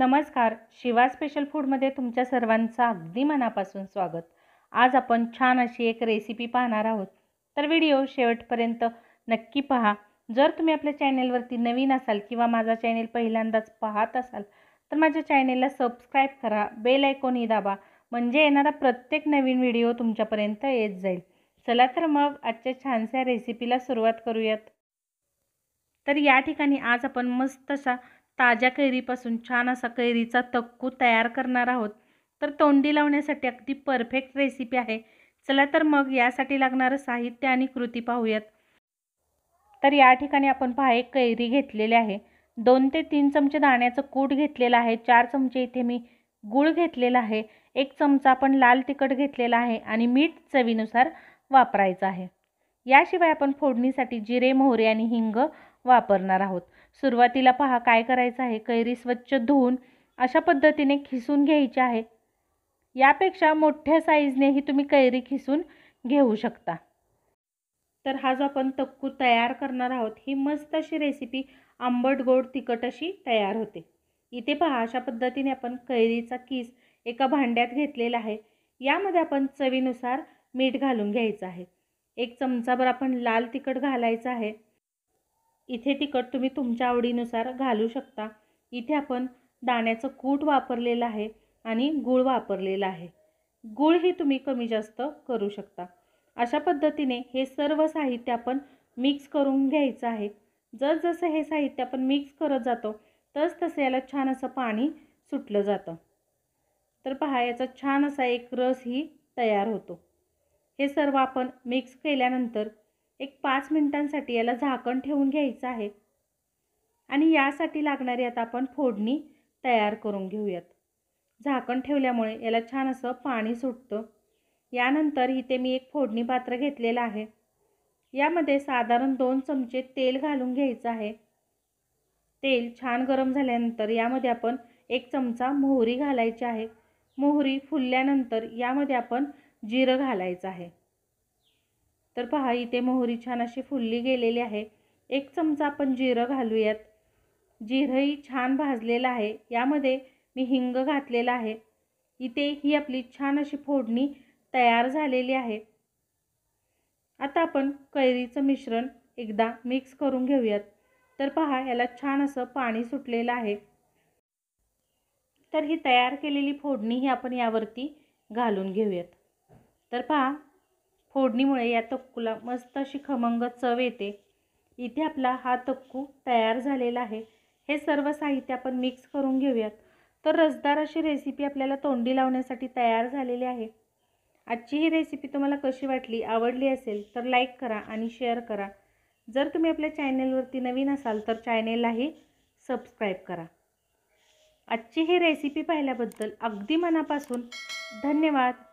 नमस्कार शिवा स्पेशल फूडमध्ये तुमच्या सर्वांचं अगदी मनापासून स्वागत आज आपण छान अशी एक रेसिपी पाहणार आहोत तर व्हिडिओ शेवटपर्यंत नक्की पहा जर तुम्ही आपल्या चॅनेलवरती नवीन असाल किंवा माझा चॅनेल पहिल्यांदाच पाहत असाल तर माझ्या चॅनेलला सबस्क्राईब करा बेल ऐकूनही दाबा म्हणजे येणारा प्रत्येक नवीन व्हिडिओ तुमच्यापर्यंत येत जाईल चला तर मग आजच्या छानशा रेसिपीला सुरुवात करूयात तर या ठिकाणी आज आपण मस्त असा ताज्या कैरीपासून छान असा कैरीचा तक्कू तयार करणार आहोत तर तोंडी लावण्यासाठी अगदी परफेक्ट रेसिपी आहे चला तर मग यासाठी लागणारं साहित्य आणि कृती पाहूयात तर या ठिकाणी आपण पहा एक कैरी घेतलेली आहे दोन ते तीन चमचे दाण्याचं कूट घेतलेलं आहे चार चमचे इथे मी गूळ घेतलेला आहे एक चमचा आपण लाल तिखट घेतलेला आहे आणि मीठ चवीनुसार वापरायचं आहे याशिवाय आपण फोडणीसाठी जिरे मोहरे आणि हिंग वापरणार आहोत सुरुवातीला पहा काय करायचं आहे कैरी स्वच्छ धुवून अशा पद्धतीने खिसून घ्यायची आहे यापेक्षा मोठ्या साईजनेही तुम्ही कैरी खिसून घेऊ शकता तर हा जो आपण तक्कू तयार करणार आहोत ही मस्त अशी रेसिपी आंबट गोड तिखट अशी तयार होते इथे पहा अशा पद्धतीने आपण कैरीचा किस एका भांड्यात घेतलेला आहे यामध्ये आपण चवीनुसार मीठ घालून घ्यायचं आहे एक चमचाभर आपण लाल तिखट घालायचं आहे इथे तिखट तुम्ही तुमच्या आवडीनुसार घालू शकता इथे आपण दाण्याचं कूट वापरलेलं आहे आणि गूळ वापरलेला आहे गूळ हे तुम्ही कमी जास्त करू शकता अशा पद्धतीने हे सर्व साहित्य आपण मिक्स करून घ्यायचं आहे जसजसं हे साहित्य आपण मिक्स करत जातो तस तसे याला छान असं पाणी सुटलं जातं तर पहा याचा छान असा एक रसही तयार होतो हे सर्व आपण मिक्स केल्यानंतर एक पाच मिनटांसाठी याला झाकण ठेवून घ्यायचं आहे आणि यासाठी लागणारी आता आपण फोडणी तयार करून घेऊयात झाकण ठेवल्यामुळे याला छान असं पाणी सुटतं यानंतर इथे मी एक फोडणी पात्र घेतलेलं आहे यामध्ये साधारण दोन चमचे तेल घालून घ्यायचं आहे तेल छान गरम झाल्यानंतर यामध्ये आपण एक चमचा मोहरी घालायची आहे मोहरी फुलल्यानंतर यामध्ये आपण जिरं घालायचं आहे तर पहा इथे मोहरी छान अशी फुलली गेलेली आहे एक चमचा आपण जिरं घालूयात जिरंही छान भाजलेलं आहे यामध्ये मी हिंग घातलेलं आहे इथे ही आपली छान अशी फोडणी तयार झालेली आहे आता आपण कैरीचं मिश्रण एकदा मिक्स करून घेऊयात तर पहा याला छान असं पाणी सुटलेलं आहे तर ही तयार केलेली फोडणी ही आपण यावरती घालून घेऊयात तर पहा फोडणीमुळे या तक्कूला मस्त अशी खमंग चव येते इथे आपला हा तक्कू तयार झालेला आहे हे सर्व साहित्य आपण मिक्स करून घेऊयात तर रसदार अशी रेसिपी आपल्याला तोंडी लावण्यासाठी तयार झालेली आहे आजची ही रेसिपी तुम्हाला कशी वाटली आवडली असेल तर लाईक करा आणि शेअर करा जर तुम्ही आपल्या चॅनेलवरती नवीन असाल तर चॅनेललाही सबस्क्राईब करा आजची ही रेसिपी पाहिल्याबद्दल अगदी मनापासून धन्यवाद